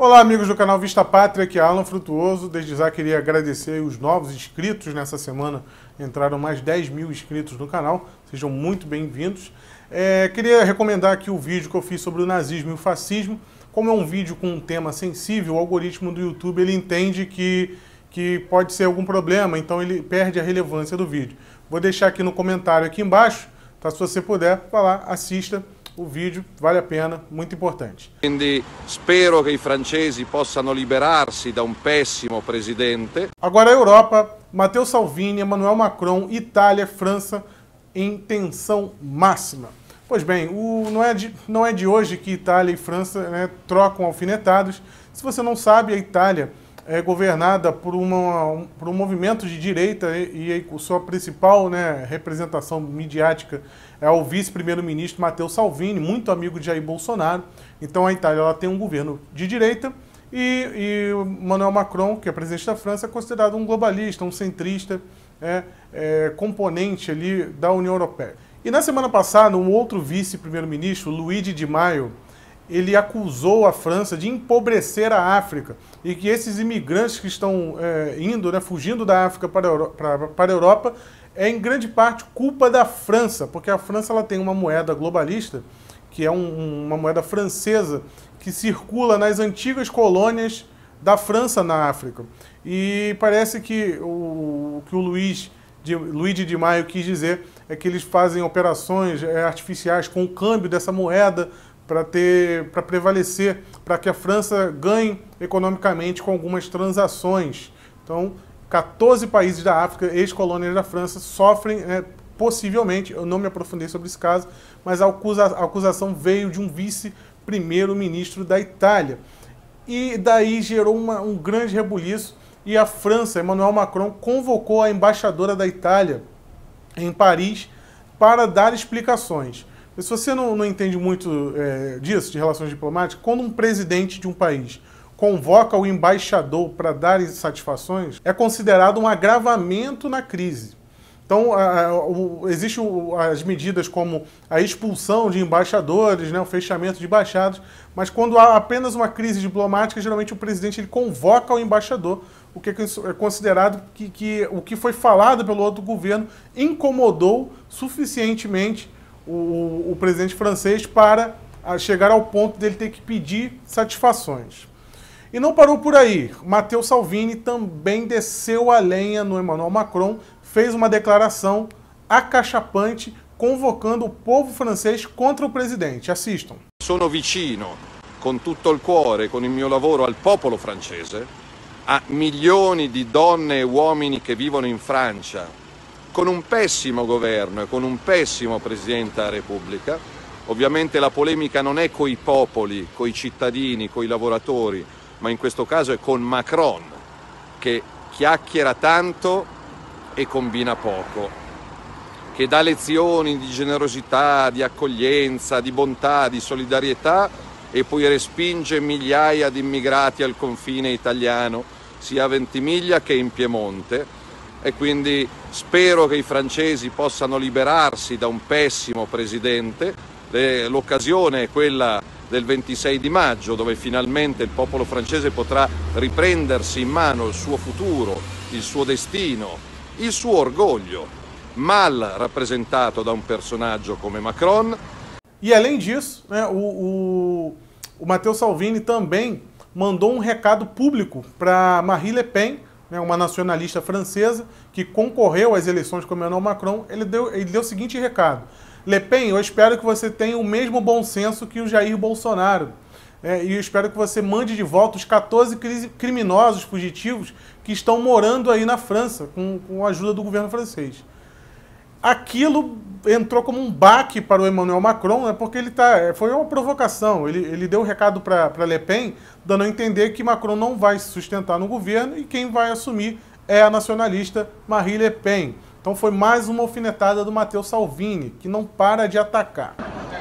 Olá, amigos do canal Vista Pátria, aqui é Alan Frutuoso. Desde já queria agradecer os novos inscritos nessa semana. Entraram mais 10 mil inscritos no canal. Sejam muito bem-vindos. É, queria recomendar aqui o vídeo que eu fiz sobre o nazismo e o fascismo. Como é um vídeo com um tema sensível, o algoritmo do YouTube ele entende que, que pode ser algum problema, então ele perde a relevância do vídeo. Vou deixar aqui no comentário aqui embaixo, tá? se você puder, vá lá, assista o vídeo vale a pena, muito importante. Então, espero que os franceses possam liberar-se de um péssimo presidente. Agora a Europa, Matteo Salvini, Emmanuel Macron, Itália, França em tensão máxima. Pois bem, o, não, é de, não é de hoje que Itália e França né, trocam alfinetados. Se você não sabe, a Itália é governada por, uma, por um movimento de direita e, e sua principal né, representação midiática é o vice-primeiro-ministro Matteo Salvini, muito amigo de Jair Bolsonaro. Então a Itália ela tem um governo de direita e, e Manuel Macron, que é presidente da França, é considerado um globalista, um centrista, é, é, componente ali da União Europeia. E na semana passada, um outro vice-primeiro-ministro, Luigi Di Maio, ele acusou a França de empobrecer a África e que esses imigrantes que estão é, indo, né, fugindo da África para a, Euro para a Europa, é em grande parte culpa da França, porque a França ela tem uma moeda globalista, que é um, uma moeda francesa, que circula nas antigas colônias da França na África. E parece que o que o Luiz de, Luiz de Maio quis dizer é que eles fazem operações é, artificiais com o câmbio dessa moeda para ter para prevalecer, para que a França ganhe economicamente com algumas transações. Então, 14 países da África, ex-colônias da França, sofrem é, possivelmente, eu não me aprofundei sobre esse caso, mas a, acusa, a acusação veio de um vice-primeiro-ministro da Itália. E daí gerou uma, um grande rebuliço e a França, Emmanuel Macron, convocou a embaixadora da Itália em Paris para dar explicações. Se você não, não entende muito é, disso, de relações diplomáticas, quando um presidente de um país convoca o embaixador para dar satisfações, é considerado um agravamento na crise. Então, existem as medidas como a expulsão de embaixadores, né, o fechamento de embaixadas mas quando há apenas uma crise diplomática, geralmente o presidente ele convoca o embaixador, o que é, é considerado que, que o que foi falado pelo outro governo incomodou suficientemente o, o presidente francês para ah, chegar ao ponto dele ter que pedir satisfações. E não parou por aí. Matteo Salvini também desceu a lenha no Emmanuel Macron, fez uma declaração acachapante convocando o povo francês contra o presidente. Assistam. Sono vicino, con tutto il cuore, con il mio lavoro, al popolo francese, a milioni di donne e uomini che vivono in Francia, con un pessimo governo e con un pessimo Presidente della Repubblica. Ovviamente la polemica non è coi popoli, coi cittadini, coi lavoratori, ma in questo caso è con Macron, che chiacchiera tanto e combina poco, che dà lezioni di generosità, di accoglienza, di bontà, di solidarietà e poi respinge migliaia di immigrati al confine italiano, sia a Ventimiglia che in Piemonte e quindi spero che i francesi possano liberarsi da un pessimo presidente. L'occasione è quella del 26 di maggio dove finalmente il popolo francese potrà riprendersi in mano il suo futuro, il suo destino, il suo orgoglio, mal rappresentato da un personaggio come Macron. E além disso, né, o, o, o Matteo Salvini também mandou um recado público para Marie Le Pen né, uma nacionalista francesa, que concorreu às eleições com Emmanuel Macron, ele deu, ele deu o seguinte recado. Le Pen, eu espero que você tenha o mesmo bom senso que o Jair Bolsonaro. É, e eu espero que você mande de volta os 14 criminosos fugitivos que estão morando aí na França, com, com a ajuda do governo francês. Aquilo entrou como um baque para o Emmanuel Macron, né, porque ele tá, é, foi uma provocação. Ele, ele deu o um recado para Le Pen, dando a entender que Macron não vai se sustentar no governo e quem vai assumir é a nacionalista Marie Le Pen. Então foi mais uma alfinetada do Matteo Salvini, que não para de atacar.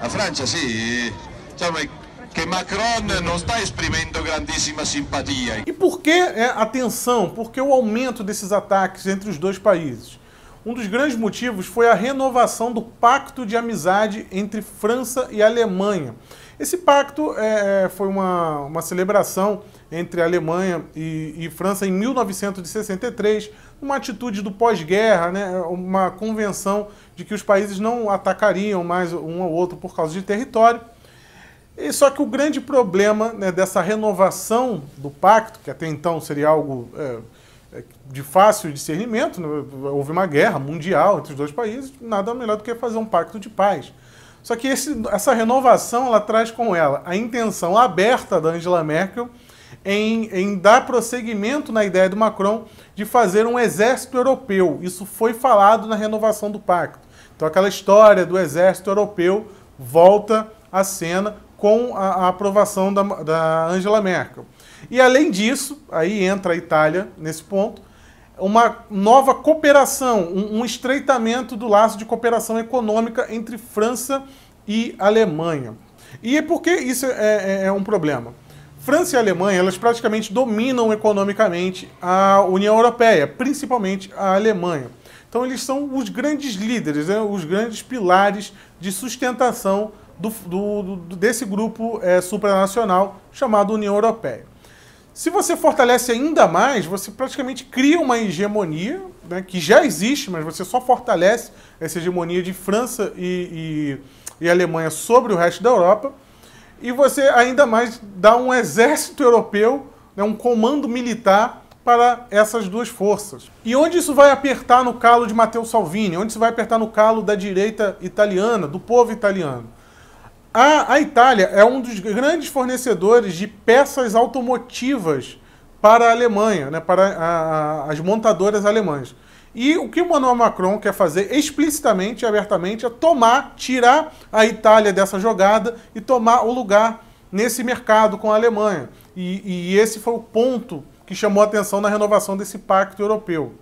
A França, sim, que Macron não está exprimindo grandíssima simpatia. E por que é, atenção? Porque o aumento desses ataques entre os dois países? Um dos grandes motivos foi a renovação do Pacto de Amizade entre França e Alemanha. Esse pacto é, é foi uma, uma celebração entre Alemanha e, e, França em 1963, uma atitude do pós-guerra, né, uma convenção de que os países não atacariam mais um ao outro por causa de território. E só que o grande problema né, dessa renovação do pacto, que até então seria algo é, é de fácil discernimento, né, houve uma guerra mundial entre os dois países, nada melhor do que fazer um pacto de paz. Só que esse, essa renovação ela traz com ela a intenção aberta da Angela Merkel em, em, dar prosseguimento na ideia do Macron de fazer um exército europeu. Isso foi falado na renovação do pacto. Então, aquela história do exército europeu volta à cena com a, a aprovação da, da Angela Merkel. E além disso, aí entra a Itália nesse ponto, uma nova cooperação, um, um estreitamento do laço de cooperação econômica entre França e Alemanha. E é por que isso é, é, é, é um problema? França e Alemanha, elas praticamente dominam economicamente a União Europeia, principalmente a Alemanha. Então eles são os grandes líderes, né? os grandes pilares de sustentação do, do, do, desse grupo é, supranacional chamado União Europeia. Se você fortalece ainda mais, você praticamente cria uma hegemonia, né, que já existe, mas você só fortalece essa hegemonia de França e, e, e Alemanha sobre o resto da Europa. E você ainda mais dá um exército europeu, né, um comando militar para essas duas forças. E onde isso vai apertar no calo de Matteo Salvini? Onde isso vai apertar no calo da direita italiana, do povo italiano? A, a Itália é um dos grandes fornecedores de peças automotivas para a Alemanha, né, para a, a, as montadoras alemãs. E o que o Emmanuel Macron quer fazer explicitamente e abertamente é tomar, tirar a Itália dessa jogada e tomar o lugar nesse mercado com a Alemanha. E, e esse foi o ponto que chamou a atenção na renovação desse pacto europeu.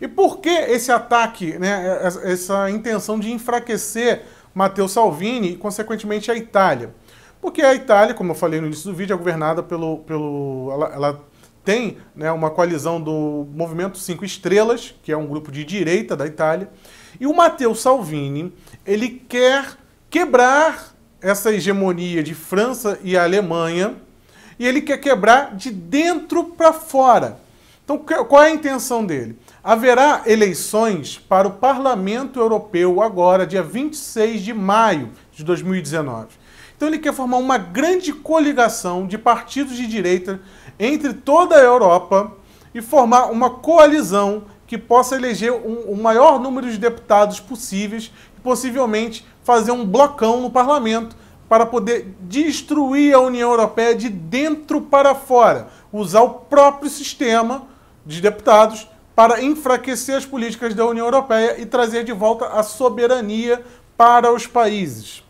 E por que esse ataque, né, essa intenção de enfraquecer Matteo Salvini e, consequentemente, a Itália. Porque a Itália, como eu falei no início do vídeo, é governada pelo. pelo ela, ela tem né, uma coalizão do Movimento Cinco Estrelas, que é um grupo de direita da Itália, e o Matteo Salvini ele quer quebrar essa hegemonia de França e Alemanha, e ele quer quebrar de dentro para fora. Então, qual é a intenção dele? Haverá eleições para o Parlamento Europeu agora, dia 26 de maio de 2019. Então, ele quer formar uma grande coligação de partidos de direita entre toda a Europa e formar uma coalizão que possa eleger um, o maior número de deputados possíveis e possivelmente fazer um blocão no parlamento para poder destruir a União Europeia de dentro para fora, usar o próprio sistema de deputados para enfraquecer as políticas da União Europeia e trazer de volta a soberania para os países.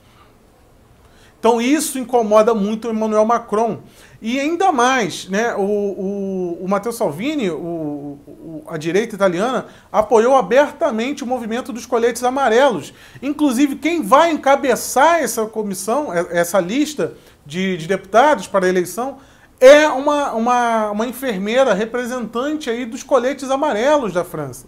Então isso incomoda muito o Emmanuel Macron. E ainda mais, né, o, o, o Matteo Salvini, o, o, a direita italiana, apoiou abertamente o movimento dos coletes amarelos. Inclusive, quem vai encabeçar essa comissão, é, essa lista de, de deputados para a eleição, é uma, uma, uma enfermeira representante aí dos coletes amarelos da França.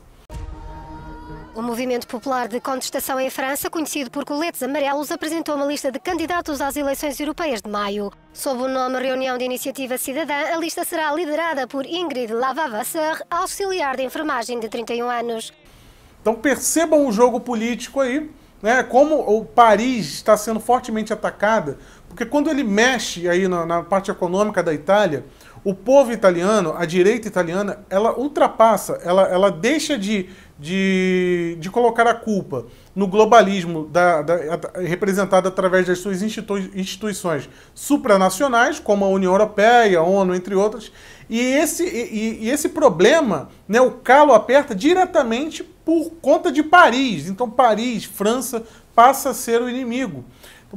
O movimento popular de contestação em França, conhecido por coletes amarelos, apresentou uma lista de candidatos às eleições europeias de maio. Sob o nome Reunião de Iniciativa Cidadã, a lista será liderada por Ingrid Lavavasseur, auxiliar de enfermagem de 31 anos. Então percebam o jogo político aí, né? Como o Paris está sendo fortemente atacada porque quando ele mexe aí na, na parte econômica da Itália, o povo italiano, a direita italiana, ela ultrapassa, ela, ela deixa de, de, de colocar a culpa no globalismo da, da, representado através das suas institui, instituições supranacionais, como a União Europeia, a ONU, entre outras. E esse, e, e esse problema, né, o calo aperta diretamente por conta de Paris. Então, Paris, França, passa a ser o inimigo.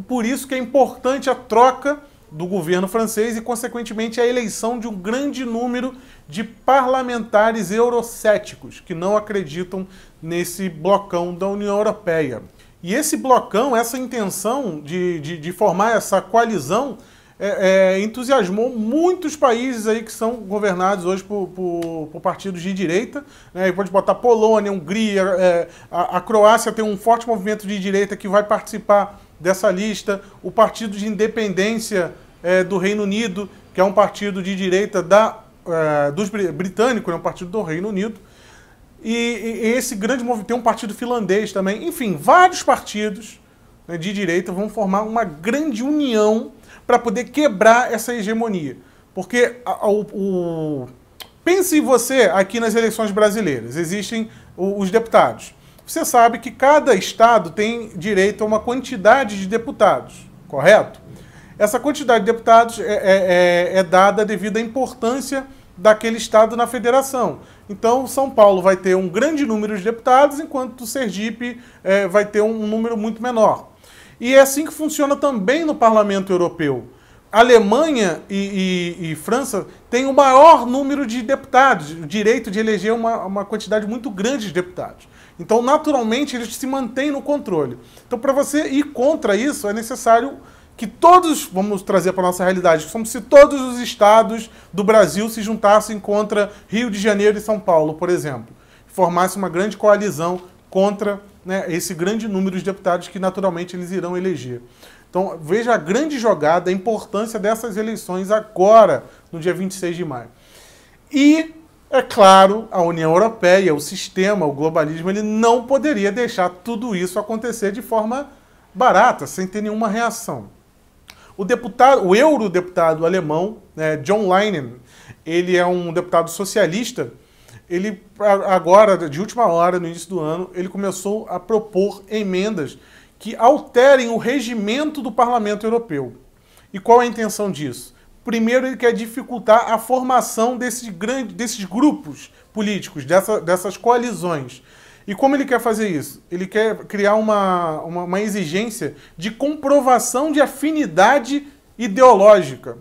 Por isso que é importante a troca do governo francês e, consequentemente, a eleição de um grande número de parlamentares eurocéticos que não acreditam nesse blocão da União Europeia. E esse blocão, essa intenção de, de, de formar essa coalizão, é, é, entusiasmou muitos países aí que são governados hoje por, por, por partidos de direita. Né? E pode botar Polônia, Hungria, é, a, a, Croácia tem um forte movimento de direita que vai participar dessa lista. O Partido de Independência é, do Reino Unido, que é um partido de direita da, é, dos britânicos, é né? um partido do Reino Unido. E, e esse grande movimento tem um partido finlandês também. Enfim, vários partidos né, de direita vão formar uma grande união para poder quebrar essa hegemonia. Porque a, a, o, o, pense você aqui nas eleições brasileiras, existem os deputados. Você sabe que cada estado tem direito a uma quantidade de deputados, correto? Essa quantidade de deputados é, é, é, é, dada devido à importância daquele estado na federação. Então, São Paulo vai ter um grande número de deputados, enquanto Sergipe é, vai ter um número muito menor. E é assim que funciona também no parlamento europeu. Alemanha e, e, e, França têm o maior número de deputados, o direito de eleger uma, uma quantidade muito grande de deputados. Então, naturalmente, eles se mantêm no controle. Então, para você ir contra isso, é necessário que todos, vamos trazer para a nossa realidade, como se todos os estados do Brasil se juntassem contra Rio de Janeiro e São Paulo, por exemplo, formasse uma grande coalizão contra né, esse grande número de deputados que naturalmente eles irão eleger. Então, veja a grande jogada, a importância dessas eleições agora, no dia 26 de maio. E, é claro, a União Europeia, o sistema, o globalismo, ele não poderia deixar tudo isso acontecer de forma barata, sem ter nenhuma reação. O deputado, o eurodeputado alemão, né, John Leinen, ele é um deputado socialista, ele agora, de última hora, no início do ano, ele começou a propor emendas que alterem o regimento do Parlamento Europeu. E qual é a intenção disso? Primeiro, ele quer dificultar a formação desses, grandes, desses grupos políticos, dessa, dessas coalizões. E como ele quer fazer isso? Ele quer criar uma, uma, uma exigência de comprovação de afinidade ideológica.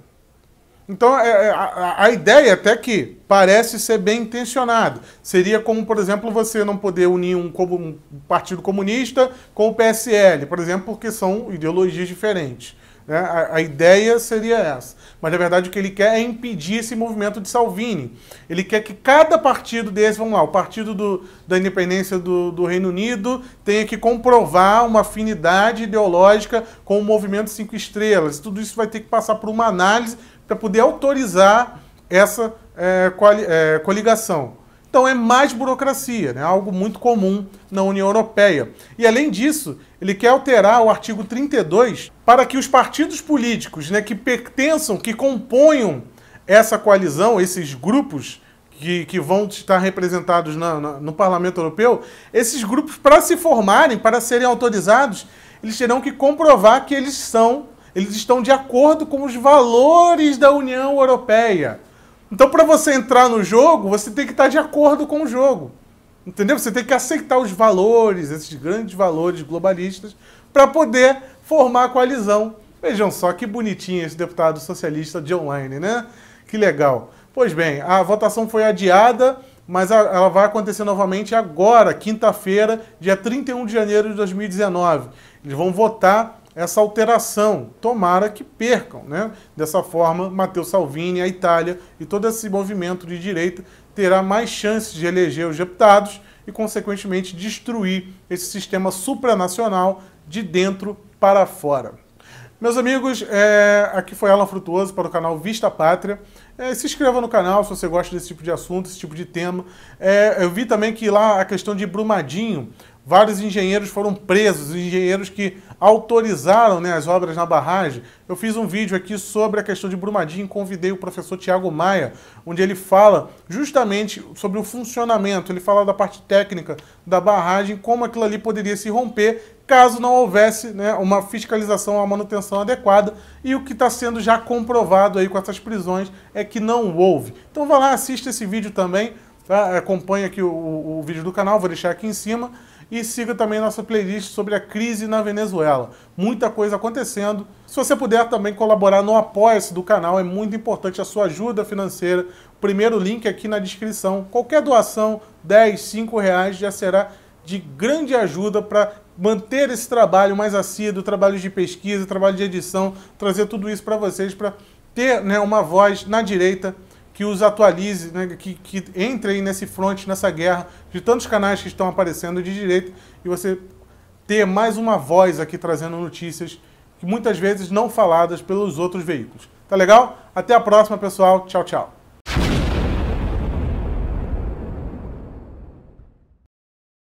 Então, é, é a, a, ideia até que parece ser bem intencionado. Seria como, por exemplo, você não poder unir um, um, Partido Comunista com o PSL, por exemplo, porque são ideologias diferentes. Né? A, a, ideia seria essa. Mas, na verdade, o que ele quer é impedir esse movimento de Salvini. Ele quer que cada partido desse, vamos lá, o Partido do, da Independência do, do Reino Unido tenha que comprovar uma afinidade ideológica com o Movimento Cinco Estrelas. Tudo isso vai ter que passar por uma análise para poder autorizar essa é, coali, é, coligação. Então é mais burocracia, né? algo muito comum na União Europeia. E além disso, ele quer alterar o artigo 32 para que os partidos políticos né, que pertençam, que componham essa coalizão, esses grupos que, que vão estar representados na, na, no Parlamento Europeu, esses grupos, para se formarem, para serem autorizados, eles terão que comprovar que eles são eles estão de acordo com os valores da União Europeia. Então, para você entrar no jogo, você tem que estar tá de acordo com o jogo. Entendeu? Você tem que aceitar os valores, esses grandes valores globalistas, para poder formar a coalizão. Vejam só que bonitinho esse deputado socialista de online, né? Que legal. Pois bem, a votação foi adiada, mas ela vai acontecer novamente agora, quinta-feira, dia 31 de janeiro de 2019. Eles vão votar essa alteração. Tomara que percam, né? Dessa forma, Matteo Salvini, a Itália e todo esse movimento de direita terá mais chances de eleger os deputados e, consequentemente, destruir esse sistema supranacional de dentro para fora. Meus amigos, é... aqui foi Alan Frutuoso para o canal Vista Pátria. É, se inscreva no canal se você gosta desse tipo de assunto, esse tipo de tema. É, eu vi também que lá a questão de Brumadinho Vários engenheiros foram presos, engenheiros que autorizaram né, as obras na barragem. Eu fiz um vídeo aqui sobre a questão de Brumadinho, convidei o professor Tiago Maia, onde ele fala justamente sobre o funcionamento, ele fala da parte técnica da barragem, como aquilo ali poderia se romper caso não houvesse né, uma fiscalização, uma manutenção adequada. E o que está sendo já comprovado aí com essas prisões é que não houve. Então vá lá, assista esse vídeo também, tá? acompanha aqui o, o vídeo do canal, vou deixar aqui em cima. E siga também nossa playlist sobre a crise na Venezuela. Muita coisa acontecendo. Se você puder também colaborar no apoia-se do canal, é muito importante a sua ajuda financeira. Primeiro link é aqui na descrição. Qualquer doação, 10, 5 reais, já será de grande ajuda para manter esse trabalho mais assíduo, trabalho de pesquisa, trabalho de edição, trazer tudo isso para vocês, para ter né, uma voz na direita que os atualize, né, que, que entre aí nesse front, nessa guerra de tantos canais que estão aparecendo de direito e você ter mais uma voz aqui trazendo notícias que muitas vezes não faladas pelos outros veículos. Tá legal? Até a próxima, pessoal. Tchau, tchau.